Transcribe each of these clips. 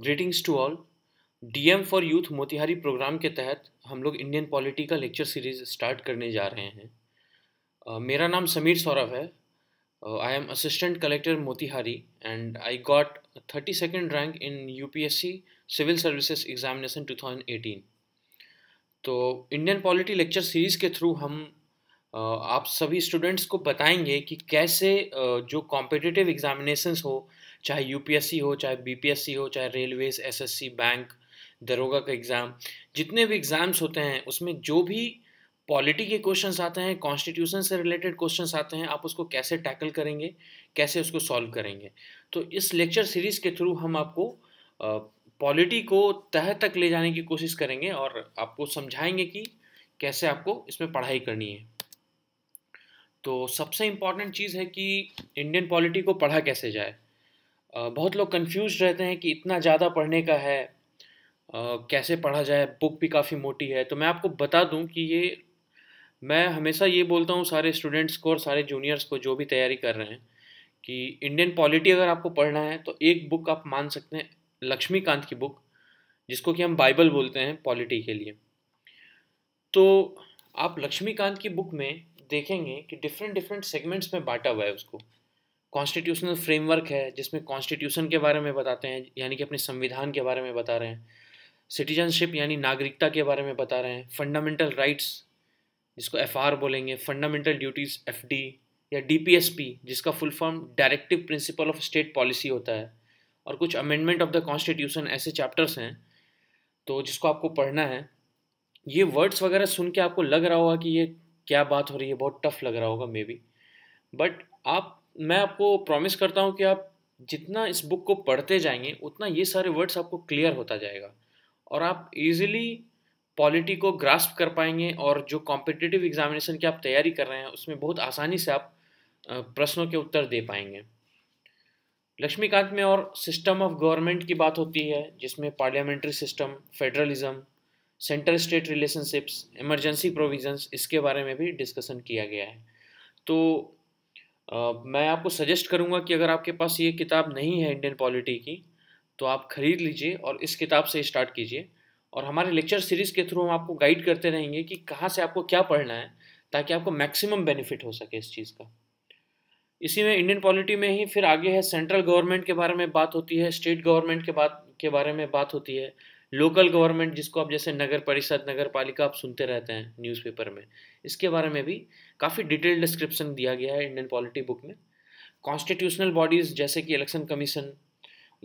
greetings to all DM for youth Motihari program के तहत हम लोग इंडियन पॉलिटी का लेक्चर सीरीज स्टार्ट करने जा रहे हैं uh, मेरा नाम समीर सौरभ है I am assistant collector Motihari and I got thirty second rank in U P S C civil services examination eighteen तो इंडियन पॉलिटी लेक्चर सीरीज़ के थ्रू हम uh, आप सभी स्टूडेंट्स को बताएंगे कि कैसे uh, जो कॉम्पिटिटिव एग्जामिनेशंस हो चाहे यूपीएससी हो चाहे बीपीएससी हो चाहे रेलवेज एसएससी बैंक दरोगा का एग्ज़ाम जितने भी एग्ज़ाम्स होते हैं उसमें जो भी पॉलिटी के क्वेश्चंस आते हैं कॉन्स्टिट्यूशन से रिलेटेड क्वेश्चंस आते हैं आप उसको कैसे टैकल करेंगे कैसे उसको सॉल्व करेंगे तो इस लेक्चर सीरीज़ के थ्रू हम आपको पॉलिटी को तह तक ले जाने की कोशिश करेंगे और आपको समझाएंगे कि कैसे आपको इसमें पढ़ाई करनी है तो सबसे इम्पॉर्टेंट चीज़ है कि इंडियन पॉलिटी को पढ़ा कैसे जाए बहुत लोग कंफ्यूज रहते हैं कि इतना ज़्यादा पढ़ने का है कैसे पढ़ा जाए बुक भी काफ़ी मोटी है तो मैं आपको बता दूं कि ये मैं हमेशा ये बोलता हूँ सारे स्टूडेंट्स को और सारे जूनियर्स को जो भी तैयारी कर रहे हैं कि इंडियन पॉलिटी अगर आपको पढ़ना है तो एक बुक आप मान सकते हैं लक्ष्मीकांत की बुक जिसको कि हम बाइबल बोलते हैं पॉलिटी के लिए तो आप लक्ष्मीकांत की बुक में देखेंगे कि डिफरेंट डिफरेंट सेगमेंट्स में बांटा हुआ है उसको कॉन्स्टिट्यूशनल फ्रेमवर्क है जिसमें कॉन्स्टिट्यूशन के बारे में बताते हैं यानी कि अपने संविधान के बारे में बता रहे हैं सिटीजनशिप यानी नागरिकता के बारे में बता रहे हैं फंडामेंटल राइट्स जिसको एफ बोलेंगे फंडामेंटल ड्यूटीज़ एफ या डी जिसका full form directive principle of state policy होता है और कुछ अमेंडमेंट ऑफ द कॉन्स्टिट्यूशन ऐसे चैप्टर्स हैं तो जिसको आपको पढ़ना है ये वर्ड्स वगैरह सुन के आपको लग रहा होगा कि ये क्या बात हो रही है बहुत टफ लग रहा होगा मे बी बट आप मैं आपको प्रॉमिस करता हूँ कि आप जितना इस बुक को पढ़ते जाएंगे उतना ये सारे वर्ड्स आपको क्लियर होता जाएगा और आप इजीली पॉलिटी को ग्रास्प कर पाएंगे और जो कॉम्पिटिटिव एग्जामिनेशन की आप तैयारी कर रहे हैं उसमें बहुत आसानी से आप प्रश्नों के उत्तर दे पाएंगे लक्ष्मीकांत में और सिस्टम ऑफ गवर्नमेंट की बात होती है जिसमें parliamentary system federalism centre state relationships emergency provisions इसके बारे में भी डिस्कशन किया गया है तो मैं आपको सजेस्ट करूँगा कि अगर आपके पास ये किताब नहीं है इंडियन पॉलिटी की तो आप ख़रीद लीजिए और इस किताब से स्टार्ट कीजिए और हमारे लेक्चर सीरीज़ के थ्रू हम आपको गाइड करते रहेंगे कि कहाँ से आपको क्या पढ़ना है ताकि आपको मैक्सिमम बेनिफिट हो सके इस चीज़ का इसी में इंडियन पॉलिटी में ही फिर आगे है सेंट्रल गवर्नमेंट के बारे में बात होती है स्टेट गवर्नमेंट के बात के बारे में बात होती है लोकल गवर्नमेंट जिसको आप जैसे नगर परिषद नगर पालिका आप सुनते रहते हैं न्यूज़पेपर में इसके बारे में भी काफ़ी डिटेल डिस्क्रिप्शन दिया गया है इंडियन पॉलिटी बुक में कॉन्स्टिट्यूशनल बॉडीज़ जैसे कि इलेक्शन कमीशन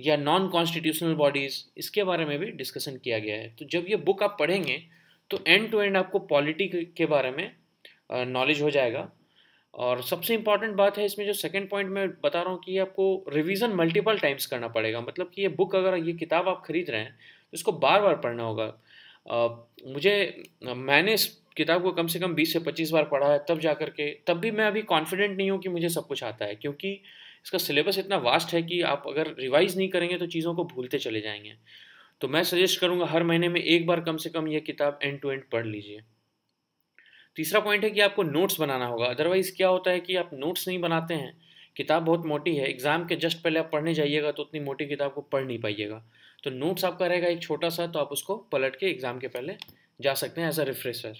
या नॉन कॉन्स्टिट्यूशनल बॉडीज़ इसके बारे में भी डिस्कशन किया गया है तो जब ये बुक आप पढ़ेंगे तो एंड टू एंड आपको पॉलिटी के बारे में नॉलेज हो जाएगा और सबसे इम्पॉर्टेंट बात है इसमें जो सेकंड पॉइंट मैं बता रहा हूँ कि आपको रिवीजन मल्टीपल टाइम्स करना पड़ेगा मतलब कि ये बुक अगर ये किताब आप खरीद रहे हैं इसको बार बार पढ़ना होगा मुझे मैंने इस किताब को कम से कम 20 से 25 बार पढ़ा है तब जा कर के तब भी मैं अभी कॉन्फिडेंट नहीं हूँ कि मुझे सब कुछ आता है क्योंकि इसका सिलेबस इतना वास्ट है कि आप अगर रिवाइज़ नहीं करेंगे तो चीज़ों को भूलते चले जाएंगे तो मैं सजेस्ट करूँगा हर महीने में एक बार कम से कम यह किताब एंड टू एंड पढ़ लीजिए तीसरा पॉइंट है कि आपको नोट्स बनाना होगा अदरवाइज़ क्या होता है कि आप नोट्स नहीं बनाते हैं किताब बहुत मोटी है एग्ज़ाम के जस्ट पहले आप पढ़ने जाइएगा तो उतनी मोटी किताब को पढ़ नहीं पाइएगा तो नोट्स आपका रहेगा एक छोटा सा तो आप उसको पलट के एग्ज़ाम के पहले जा सकते हैं एज अ रिफ्रेशर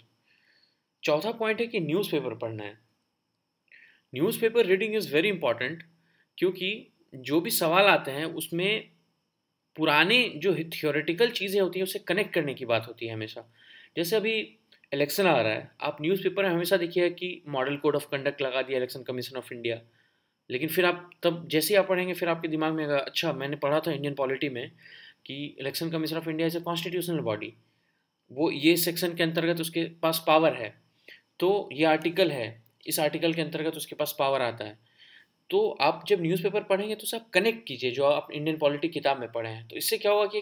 चौथा पॉइंट है कि न्यूज़पेपर पढ़ना है newspaper reading is very important क्योंकि जो भी सवाल आते हैं उसमें पुराने जो थियोरेटिकल चीज़ें होती हैं उसे कनेक्ट करने की बात होती है हमेशा जैसे अभी इलेक्शन आ रहा है आप न्यूज़पेपर में हमेशा देखिए कि मॉडल कोड ऑफ कंडक्ट लगा दिया इलेक्शन कमीशन ऑफ इंडिया लेकिन फिर आप तब जैसे ही आप पढ़ेंगे फिर आपके दिमाग में अच्छा मैंने पढ़ा था इंडियन पॉलिटी में कि election commission of India is a constitutional body वो ये सेक्शन के अंतर्गत उसके पास पावर है तो ये आर्टिकल है इस आर्टिकल के अंतर्गत उसके पास पावर आता है तो आप जब न्यूज़पेपर पढ़ेंगे तो उसे आप कनेक्ट कीजिए जो आप इंडियन पॉलिटी किताब में पढ़े हैं तो इससे क्या होगा कि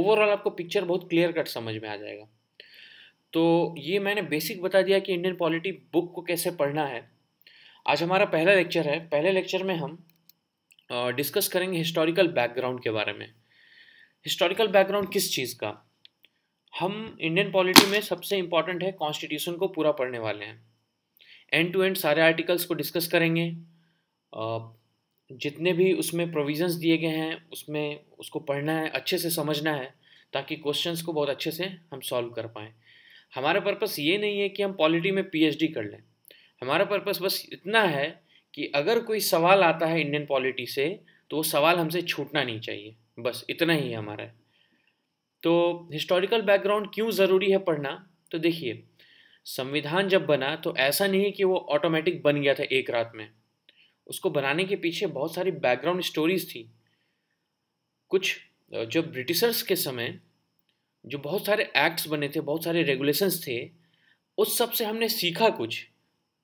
ओवरऑल आपको पिक्चर बहुत क्लियर कट समझ में आ जाएगा तो ये मैंने बेसिक बता दिया कि इंडियन पॉलिटी बुक को कैसे पढ़ना है आज हमारा पहला लेक्चर है पहले लेक्चर में हम डिस्कस करेंगे हिस्टोरिकल बैकग्राउंड के बारे में हिस्टोरिकल बैकग्राउंड किस चीज़ का हम इंडियन पॉलिटी में सबसे इम्पॉर्टेंट है कॉन्स्टिट्यूशन को पूरा पढ़ने वाले हैं एंड टू एंड सारे आर्टिकल्स को डिस्कस करेंगे जितने भी उसमें प्रोविजंस दिए गए हैं उसमें उसको पढ़ना है अच्छे से समझना है ताकि क्वेश्चंस को बहुत अच्छे से हम सॉल्व कर पाएँ हमारा पर्पस ये नहीं है कि हम पॉलिटी में पीएचडी कर लें हमारा पर्पस बस इतना है कि अगर कोई सवाल आता है इंडियन पॉलिटी से तो वो सवाल हमसे छूटना नहीं चाहिए बस इतना ही है हमारा तो हिस्टोरिकल बैकग्राउंड क्यों ज़रूरी है पढ़ना तो देखिए संविधान जब बना तो ऐसा नहीं कि वो ऑटोमेटिक बन गया था एक रात में उसको बनाने के पीछे बहुत सारी बैकग्राउंड स्टोरीज थी कुछ जो ब्रिटिशर्स के समय जो बहुत सारे एक्ट्स बने थे बहुत सारे रेगुलेशंस थे उस सब से हमने सीखा कुछ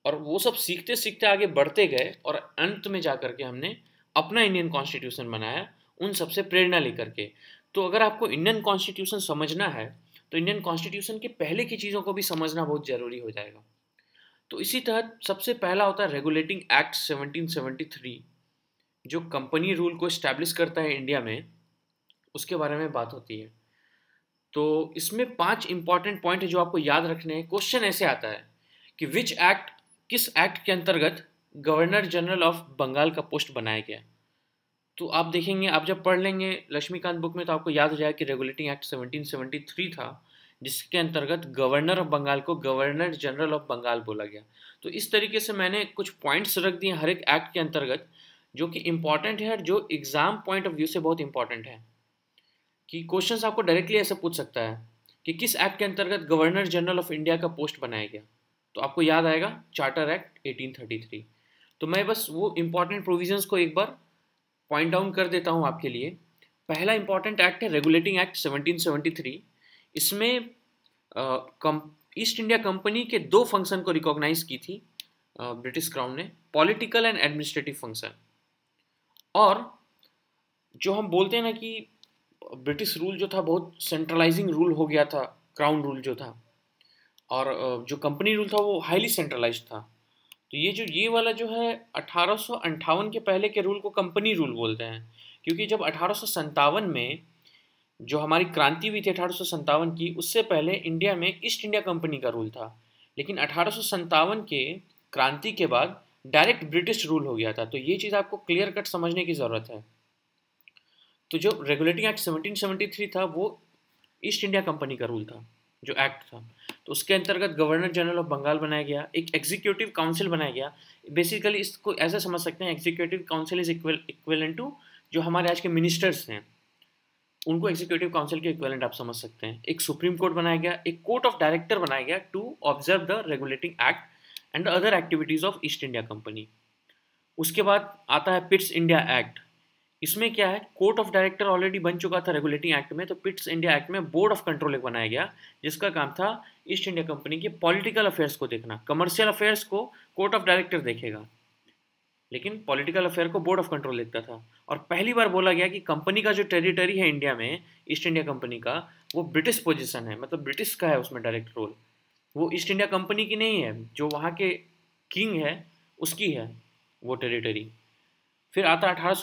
और वो सब सीखते सीखते आगे बढ़ते गए और अंत में जा कर के हमने अपना इंडियन कॉन्स्टिट्यूशन बनाया उन सबसे प्रेरणा लेकर के तो अगर आपको इंडियन कॉन्स्टिट्यूशन समझना है तो इंडियन कॉन्स्टिट्यूशन के पहले की चीज़ों को भी समझना बहुत ज़रूरी हो जाएगा तो इसी तहत सबसे पहला होता है रेगुलेटिंग एक्ट 1773 जो कंपनी रूल को इस्टेब्लिश करता है इंडिया में उसके बारे में बात होती है तो इसमें पांच इंपॉर्टेंट पॉइंट है जो आपको याद रखने हैं क्वेश्चन ऐसे आता है कि विच एक्ट किस एक्ट के अंतर्गत गवर्नर जनरल ऑफ बंगाल का पोस्ट बनाया गया तो आप देखेंगे आप जब पढ़ लेंगे लक्ष्मीकांत बुक में तो आपको याद हो जाएगा कि रेगुलेटिंग एक्ट 1773 था जिसके अंतर्गत गवर्नर ऑफ बंगाल को गवर्नर जनरल ऑफ बंगाल बोला गया तो इस तरीके से मैंने कुछ पॉइंट्स रख दिए हर एक एक्ट के अंतर्गत जो कि इम्पॉर्टेंट है और जो एग्ज़ाम पॉइंट ऑफ व्यू से बहुत इंपॉर्टेंट है कि क्वेश्चंस आपको डायरेक्टली ऐसे पूछ सकता है कि किस एक्ट के अंतर्गत गवर्नर जनरल ऑफ इंडिया का पोस्ट बनाया गया तो आपको याद आएगा चार्टर एक्ट 1833 तो मैं बस वो इम्पॉर्टेंट प्रोविजंस को एक बार पॉइंट डाउन कर देता हूँ आपके लिए पहला इंपॉर्टेंट एक्ट है रेगुलेटिंग एक्ट 1773 इसमें ईस्ट इंडिया कंपनी के दो फंक्शन को रिकॉग्नाइज की थी ब्रिटिश क्राउन ने पॉलिटिकल एंड एडमिनिस्ट्रेटिव फंक्शन और जो हम बोलते हैं ना कि ब्रिटिश रूल जो था बहुत सेंट्रलाइजिंग रूल हो गया था क्राउन रूल जो था और जो कंपनी रूल था वो हाईली सेंट्रलाइज था तो ये जो ये वाला जो है अठारह के पहले के रूल को कंपनी रूल बोलते हैं क्योंकि जब अठारह में जो हमारी क्रांति हुई थी अठारह की उससे पहले इंडिया में ईस्ट इंडिया कंपनी का रूल था लेकिन अठारह के क्रांति के बाद डायरेक्ट ब्रिटिश रूल हो गया था तो ये चीज़ आपको क्लियर कट समझने की ज़रूरत है तो जो रेगुलेटिंग एक्ट 1773 था वो ईस्ट इंडिया कंपनी का रूल था जो एक्ट था तो उसके अंतर्गत गवर्नर जनरल ऑफ बंगाल बनाया गया एक एग्जीक्यूटिव काउंसिल बनाया गया बेसिकली इसको ऐसा समझ सकते हैं executive council is equivalent to जो हमारे आज के मिनिस्टर्स हैं उनको एग्जीक्यूटिव काउंसिल के इक्वेलेंट आप समझ सकते हैं एक सुप्रीम कोर्ट बनाया गया एक कोर्ट ऑफ डायरेक्टर बनाया गया to observe the regulating act and other activities of East India company उसके बाद आता है पिट्स इंडिया एक्ट इसमें क्या है कोर्ट ऑफ डायरेक्टर ऑलरेडी बन चुका था रेगुलेटिंग एक्ट में तो पिट्स इंडिया एक्ट में बोर्ड ऑफ कंट्रोल एक बनाया गया जिसका काम था ईस्ट इंडिया कंपनी के पॉलिटिकल अफेयर्स को देखना कमर्शियल अफेयर्स को कोर्ट ऑफ डायरेक्टर देखेगा लेकिन पॉलिटिकल अफेयर को बोर्ड ऑफ कंट्रोल देखता था और पहली बार बोला गया कि कंपनी का जो टेरिटरी है इंडिया में ईस्ट इंडिया कंपनी का वो ब्रिटिश पोजिशन है मतलब ब्रिटिश का है उसमें डायरेक्ट रोल वो ईस्ट इंडिया कंपनी की नहीं है जो वहाँ के किंग है उसकी है वो टेरिटरी फिर आता अठारह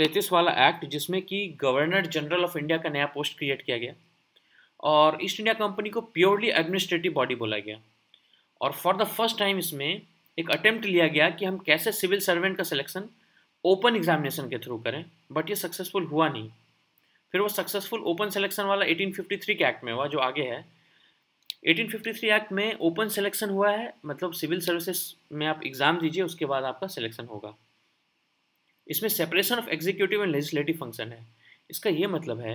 तैतीस वाला एक्ट जिसमें कि गवर्नर जनरल ऑफ इंडिया का नया पोस्ट क्रिएट किया गया और ईस्ट इंडिया कंपनी को प्योरली एडमिनिस्ट्रेटिव बॉडी बोला गया और फॉर द फर्स्ट टाइम इसमें एक अटेम्प्ट लिया गया कि हम कैसे सिविल सर्वेंट का सिलेक्शन ओपन एग्जामिनेशन के थ्रू करें बट ये सक्सेसफुल हुआ नहीं फिर वो सक्सेसफुल ओपन सिलेक्शन वाला 1853 के एक्ट में हुआ जो आगे है 1853 एक्ट में ओपन सिलेक्शन हुआ है मतलब सिविल सर्विसेज में आप एग्ज़ाम दीजिए उसके बाद आपका सिलेक्शन होगा इसमें separation of executive and legislative function है इसका ये मतलब है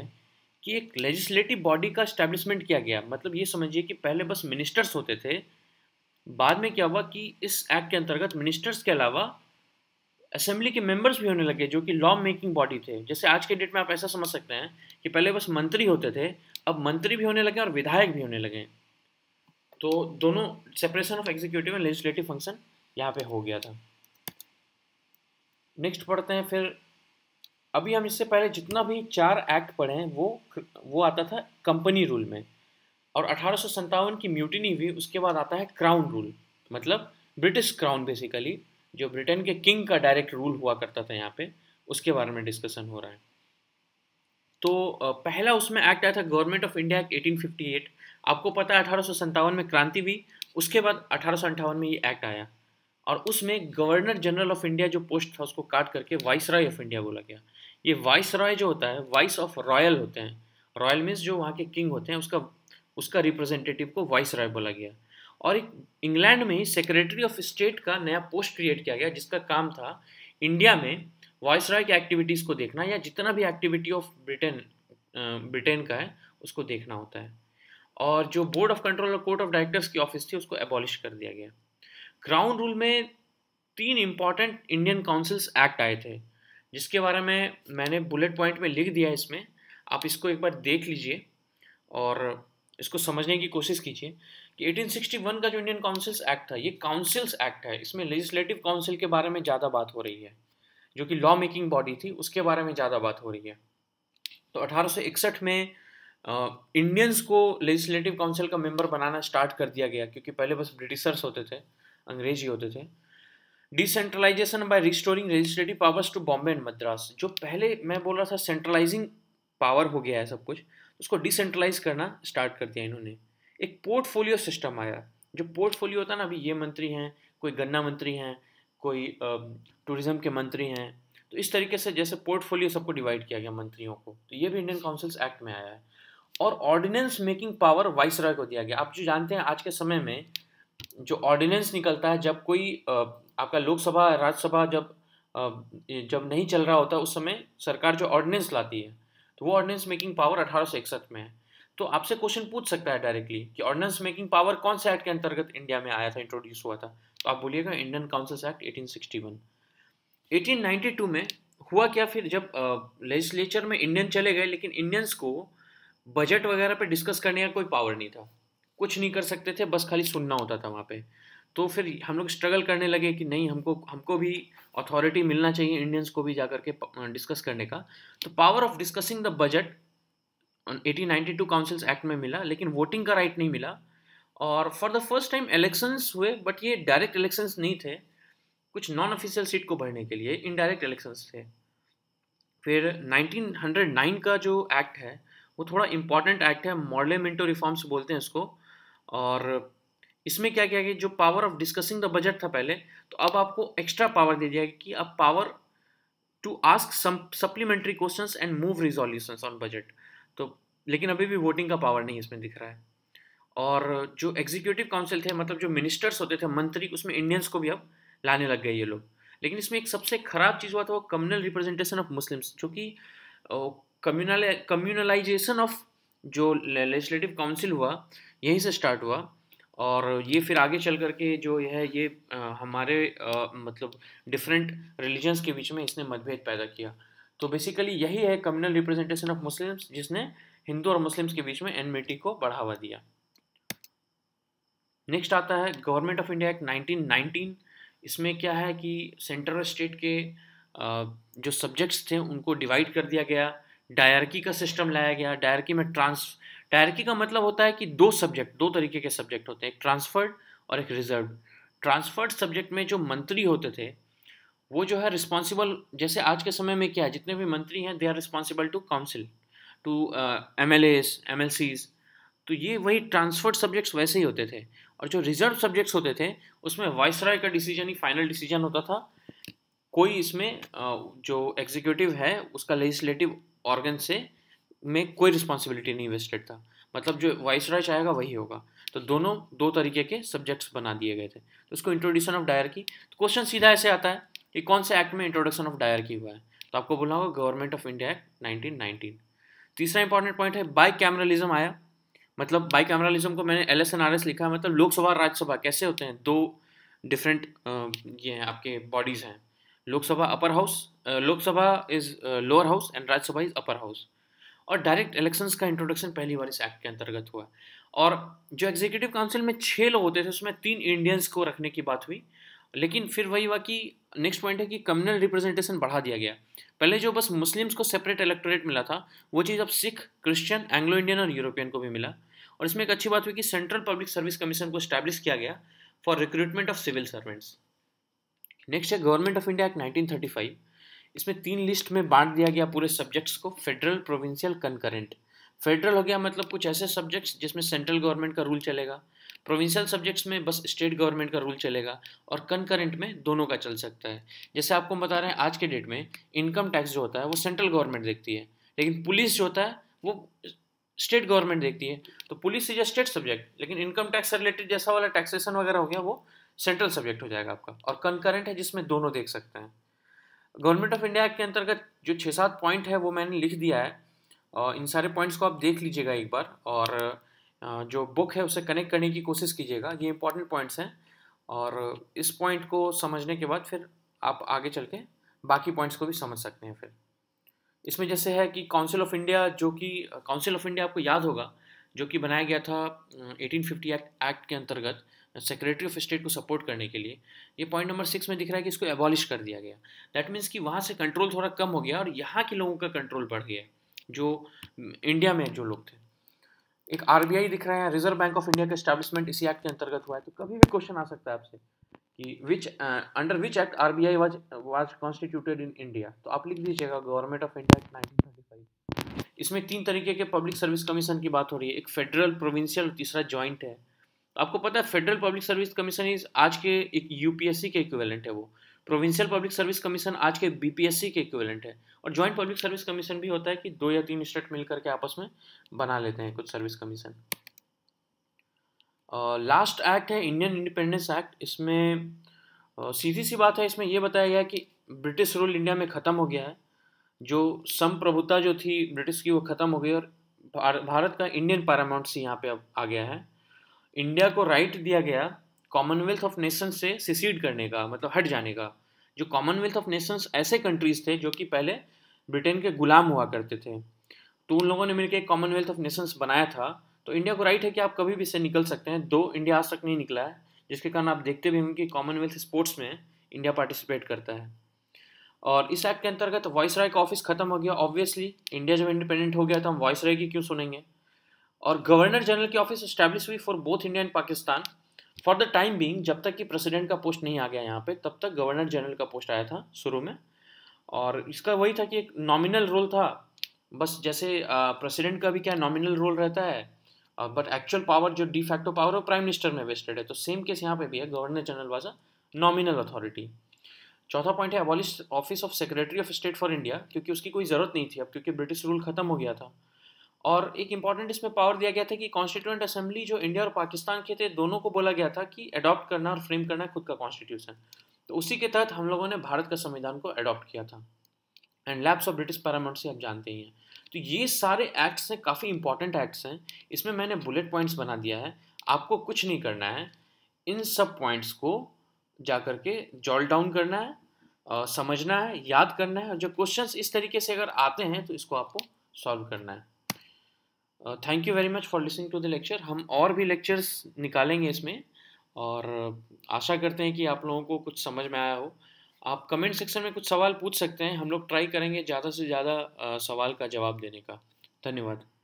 कि एक लेजिस्लेटिव बॉडी का स्टैब्लिशमेंट किया गया मतलब ये समझिए कि पहले बस मिनिस्टर्स होते थे बाद में क्या हुआ कि इस एक्ट के अंतर्गत मिनिस्टर्स के अलावा असेंबली के मेंबर्स भी होने लगे जो कि लॉ मेकिंग बॉडी थे जैसे आज के डेट में आप ऐसा समझ सकते हैं कि पहले बस मंत्री होते थे अब मंत्री भी होने लगे और विधायक भी होने लगे तो दोनों separation of executive and legislative function यहाँ पे हो गया था नेक्स्ट पढ़ते हैं फिर अभी हम इससे पहले जितना भी चार एक्ट पढ़े हैं वो वो आता था कंपनी रूल में और अठारह की म्यूटिनी हुई उसके बाद आता है क्राउन रूल मतलब ब्रिटिश क्राउन बेसिकली जो ब्रिटेन के किंग का डायरेक्ट रूल हुआ करता था यहाँ पे उसके बारे में डिस्कशन हो रहा है तो पहला उसमें एक्ट आया था गवर्नमेंट ऑफ इंडिया एक्ट 1858 आपको पता है अठारह में क्रांति हुई उसके बाद अठारह में ये एक्ट आया और उसमें गवर्नर जनरल ऑफ इंडिया जो पोस्ट था उसको काट करके वाइस रॉय ऑफ इंडिया बोला गया ये वाइस रॉय जो होता है वाइस ऑफ रॉयल होते हैं रॉयल मीन्स जो वहाँ के किंग होते हैं उसका उसका रिप्रेजेंटेटिव को वाइस रॉय बोला गया और एक इंग्लैंड में ही सेक्रेटरी ऑफ स्टेट का नया पोस्ट क्रिएट किया गया जिसका काम था इंडिया में वाइस रॉय की एक्टिविटीज़ को देखना या जितना भी एक्टिविटी ऑफ ब्रिटेन ब्रिटेन का है उसको देखना होता है और जो बोर्ड ऑफ कंट्रोल और कोर्ट ऑफ डायरेक्टर्स की ऑफिस थी उसको एबॉलिश कर दिया गया क्राउन रूल में तीन इम्पॉर्टेंट इंडियन काउंसिल्स एक्ट आए थे जिसके बारे में मैंने बुलेट पॉइंट में लिख दिया इसमें आप इसको एक बार देख लीजिए और इसको समझने की कोशिश कीजिए कि 1861 का जो इंडियन काउंसिल्स एक्ट था ये काउंसिल्स एक्ट है इसमें लेजिस्लेटिव काउंसिल के बारे में ज़्यादा बात हो रही है जो कि लॉ मेकिंग बॉडी थी उसके बारे में ज़्यादा बात हो रही है तो अठारह में इंडियंस को लेजिस्लेटिव काउंसिल का मेंबर बनाना स्टार्ट कर दिया गया क्योंकि पहले बस ब्रिटिशर्स होते थे अंग्रेज ही होते थे decentralisation by restoring legislative powers to Bombay and Madras जो पहले मैं बोल रहा था सेंट्रलाइजिंग पावर हो गया है सब कुछ उसको डिसेंट्रलाइज करना स्टार्ट कर दिया इन्होंने एक पोर्टफोलियो सिस्टम आया जो पोर्टफोलियो होता है ना अभी ये मंत्री हैं कोई गन्ना मंत्री हैं कोई टूरिज्म के मंत्री हैं तो इस तरीके से जैसे पोर्टफोलियो सबको डिवाइड किया गया मंत्रियों को तो ये भी इंडियन काउंसिल्स एक्ट में आया है और ऑर्डिनेंस मेकिंग पावर रॉय को दिया गया आप जो जानते हैं आज के समय में जो ऑर्डिनेंस निकलता है जब कोई आपका लोकसभा राज्यसभा जब जब नहीं चल रहा होता उस समय सरकार जो ऑर्डिनेंस लाती है तो वो ऑर्डिनेंस मेकिंग पावर अठारह में है तो आपसे क्वेश्चन पूछ सकता है डायरेक्टली कि ऑर्डिनेंस मेकिंग पावर कौन से एक्ट के अंतर्गत इंडिया में आया था इंट्रोड्यूस हुआ था तो आप बोलिएगा इंडियन काउंसिल्स एक्ट 1861 1892 में हुआ क्या फिर जब लेजिस्लेचर में इंडियन चले गए लेकिन इंडियंस को बजट वगैरह पे डिस्कस करने का कोई पावर नहीं था कुछ नहीं कर सकते थे बस खाली सुनना होता था वहाँ पे तो फिर हम लोग स्ट्रगल करने लगे कि नहीं हमको हमको भी अथॉरिटी मिलना चाहिए इंडियंस को भी जा करके डिस्कस करने का तो power of discussing the budget eighteen ninety two councils act में मिला लेकिन वोटिंग का राइट नहीं मिला और for the first time elections हुए बट ये डायरेक्ट इलेक्शंस नहीं थे कुछ नॉन ऑफिशियल सीट को भरने के लिए इनडायरेक्ट इलेक्शंस थे फिर 1909 का जो एक्ट है वो थोड़ा इम्पॉर्टेंट एक्ट है मॉडलेमेंटो रिफॉर्म्स बोलते हैं इसको और इसमें क्या किया गया कि जो power of discussing the budget था पहले तो अब आपको एक्स्ट्रा पावर दे दिया कि अब power to ask supplementary question and move resolution on budget तो लेकिन अभी भी वोटिंग का पावर नहीं इसमें दिख रहा है और जो एग्जीक्यूटिव काउंसिल थे मतलब जो मिनिस्टर्स होते थे मंत्री उसमें इंडियंस को भी अब लाने लग गए ये लोग लेकिन इसमें एक सबसे खराब चीज़ हुआ था वो कम्युनल रिप्रेजेंटेशन ऑफ मुस्लिम्स जो कि कम्युनल कम्युनलाइजेशन ऑफ जो लेजिस्लेटिव काउंसिल हुआ यहीं से स्टार्ट हुआ और ये फिर आगे चल करके जो है ये आ, हमारे आ, मतलब डिफरेंट रिलीजन्स के बीच में इसने मतभेद पैदा किया तो बेसिकली यही है कम्युनल रिप्रेजेंटेशन ऑफ मुस्लिम्स जिसने हिंदू और मुस्लिम्स के बीच में एनमिटी को बढ़ावा दिया नेक्स्ट आता है गवर्नमेंट ऑफ इंडिया एक्ट 1919 इसमें क्या है कि सेंटर और स्टेट के जो सब्जेक्ट्स थे उनको डिवाइड कर दिया गया डायरकी का सिस्टम लाया गया डायरकी में ट्रांस डायरकी का मतलब होता है कि दो सब्जेक्ट दो तरीके के सब्जेक्ट होते हैं एक ट्रांसफर्ड और एक रिजर्व ट्रांसफर्ड सब्जेक्ट में जो मंत्री होते थे वो जो है रिस्पॉन्सिबल जैसे आज के समय में क्या है जितने भी मंत्री हैं they are responsible to council to M L S M L Cs तो ये वही ट्रांसफर्ड सब्जेक्ट्स वैसे ही होते थे और जो रिजर्व सब्जेक्ट्स होते थे उसमें वाइस राय का डिसीजन ही फाइनल डिसीजन होता था कोई इसमें uh, जो एग्जीक्यूटिव है उसका लेजिस्लेटिव ऑर्गन से में कोई रिस्पॉन्सिबिलिटी नहीं वेस्टेड था मतलब जो वाइस राय चाहेगा वही होगा तो दोनों दो तरीके के सब्जेक्ट्स बना दिए गए थे तो उसको इंट्रोड्यूशन ऑफ डायर की तो क्वेश्चन सीधा ऐसे आता है कि कौन से एक्ट में इंट्रोडक्शन ऑफ डायर की हुआ है तो आपको बोला होगा government of India act nineteen तीसरा इंपॉर्टेंट पॉइंट है बाई कैमरलिज्म आया मतलब बाई कैमरलिज्म को मैंने L S N R S लिखा मतलब लोकसभा राज्यसभा कैसे होते हैं दो डिफरेंट ये हैं आपके बॉडीज़ हैं Lok Sabha upper house Lok Sabha is lower house and Rajya Sabha is upper house और डायरेक्ट इलेक्शंस का इंट्रोडक्शन पहली बार इस एक्ट के अंतर्गत हुआ और जो एग्जीक्यूटिव काउंसिल में छः लोग होते थे उसमें तीन इंडियंस को रखने की बात हुई लेकिन फिर वही हुआ कि नेक्स्ट पॉइंट है कि कम्युनल रिप्रेजेंटेशन बढ़ा दिया गया पहले जो बस मुस्लिम्स को सेपरेट इलेक्टोरेट मिला था वो चीज़ अब सिख क्रिश्चियन एंग्लो इंडियन और यूरोपियन को भी मिला और इसमें एक अच्छी बात हुई कि सेंट्रल पब्लिक सर्विस कमीशन को स्टैब्लिश किया गया for recruitment of civil servants next है government of India act five इसमें तीन लिस्ट में बांट दिया गया पूरे सब्जेक्ट्स को फेडरल प्रोविंशियल कनकरेंट फेडरल हो गया मतलब कुछ ऐसे सब्जेक्ट्स जिसमें सेंट्रल गवर्नमेंट का रूल चलेगा प्रोविंशियल सब्जेक्ट्स में बस स्टेट गवर्नमेंट का रूल चलेगा और कनकरेंट में दोनों का चल सकता है जैसे आपको हम बता रहे हैं आज के डेट में इनकम टैक्स जो होता है वो सेंट्रल गवर्नमेंट देखती है लेकिन पुलिस जो होता है वो स्टेट गवर्नमेंट देखती है तो police is a state subject लेकिन इनकम टैक्स से रिलेटेड जैसा वाला टैक्सेशन वगैरह हो गया वो सेंट्रल सब्जेक्ट हो जाएगा आपका और कंकरेंट है जिसमें दोनों देख सकते हैं गवर्नमेंट ऑफ इंडिया एक्ट के अंतर्गत जो छः सात पॉइंट है वो मैंने लिख दिया है और इन सारे पॉइंट्स को आप देख लीजिएगा एक बार और जो बुक है उसे कनेक्ट करने की कोशिश कीजिएगा ये इंपॉर्टेंट पॉइंट्स हैं और इस पॉइंट को समझने के बाद फिर आप आगे चल के बाकी पॉइंट्स को भी समझ सकते हैं फिर इसमें जैसे है कि काउंसिल ऑफ इंडिया जो कि काउंसिल ऑफ इंडिया आपको याद होगा जो कि बनाया गया था एटीन एक्ट एक्ट के अंतर्गत सेक्रेटरी ऑफ स्टेट को सपोर्ट करने के लिए ये पॉइंट नंबर सिक्स में दिख रहा है कि इसको एबॉलिश कर दिया गया दैट मीन्स कि वहाँ से कंट्रोल थोड़ा कम हो गया और यहाँ के लोगों का कंट्रोल बढ़ गया जो इंडिया में जो लोग थे एक आर दिख रहा है रिजर्व बैंक ऑफ इंडिया का स्टैब्लिशमेंट इसी एक्ट के अंतर्गत हुआ है तो कभी भी क्वेश्चन आ सकता है आपसे कि which under which act R B I was was constituted in India तो आप लिख दीजिएगा government of India act nineteen thirty five इसमें तीन तरीके के पब्लिक सर्विस कमीशन की बात हो रही है एक फेडरल प्रोविंशियल तीसरा जॉइंट है तो आपको पता है federal public service commission is आज के एक यूपीएससी के इक्विवेलेंट है वो प्रोविंशियल पब्लिक सर्विस कमीशन आज के बीपीएससी के इक्विवेलेंट है और जॉइंट पब्लिक सर्विस कमीशन भी होता है कि दो या तीन स्टेट मिल करके आपस में बना लेते हैं कुछ सर्विस कमीशन लास्ट एक्ट है इंडियन इंडिपेंडेंस एक्ट इसमें सीधी सी बात है इसमें यह बताया गया कि ब्रिटिश रूल इंडिया में ख़त्म हो गया है जो संप्रभुता जो थी ब्रिटिश की वो ख़त्म हो गई और भारत का इंडियन पैरामाउंट सी यहाँ पे अब आ गया है इंडिया को राइट दिया गया कॉमनवेल्थ ऑफ नेशंस से सिसीड करने का मतलब हट जाने का जो कॉमनवेल्थ ऑफ नेशंस ऐसे कंट्रीज थे जो कि पहले ब्रिटेन के गुलाम हुआ करते थे तो उन लोगों ने मिलकर एक कॉमनवेल्थ ऑफ नेशंस बनाया था तो इंडिया को राइट है कि आप कभी भी इससे निकल सकते हैं दो इंडिया आज तक नहीं निकला है जिसके कारण आप देखते भी होंगे कि कॉमनवेल्थ स्पोर्ट्स में इंडिया पार्टिसिपेट करता है और इस एक्ट के अंतर्गत वॉइस राय का ऑफिस खत्म हो गया ऑब्वियसली इंडिया जब इंडिपेंडेंट हो गया तो हम वॉइस राय की क्यों सुनेंगे और गवर्नर जनरल की ऑफिस स्टैब्लिश हुई for both India and Pakistan for the time being जब तक कि प्रेसिडेंट का पोस्ट नहीं आ गया यहाँ पे तब तक गवर्नर जनरल का पोस्ट आया था शुरू में और इसका वही था कि एक नॉमिनल रोल था बस जैसे प्रेसिडेंट का भी क्या नॉमिनल रोल रहता है बट एक्चुअल पावर जो डी फैक्टो पावर है प्राइम मिनिस्टर में वेस्टेड है तो सेम केस यहाँ पे भी है governor general was a nominal authority चौथा पॉइंट है abolish office of secretary of state for India क्योंकि उसकी कोई ज़रूरत नहीं थी अब क्योंकि ब्रिटिश रूल खत्म हो गया था और एक इम्पॉर्टेंट इसमें पावर दिया गया था कि कॉन्स्टिट्यूंट असेंबली जो इंडिया और पाकिस्तान के थे दोनों को बोला गया था कि अडॉप्ट करना और फ्रेम करना खुद का कॉन्स्टिट्यूशन तो उसी के तहत हम लोगों ने भारत का संविधान को अडॉप्ट किया था and lapse of British paramount से आप जानते ही हैं तो ये सारे एक्ट्स हैं काफ़ी इंपॉर्टेंट एक्ट्स हैं इसमें मैंने बुलेट पॉइंट्स बना दिया है आपको कुछ नहीं करना है इन सब पॉइंट्स को जा के जॉल डाउन करना है आ, समझना है याद करना है और जो क्वेश्चंस इस तरीके से अगर आते हैं तो इसको आपको सॉल्व करना है thank you very much for listening to the lecture हम और भी लेक्चर्स निकालेंगे इसमें और uh, आशा करते हैं कि आप लोगों को कुछ समझ में आया हो आप कमेंट सेक्शन में कुछ सवाल पूछ सकते हैं हम लोग ट्राई करेंगे ज़्यादा से ज़्यादा uh, सवाल का जवाब देने का धन्यवाद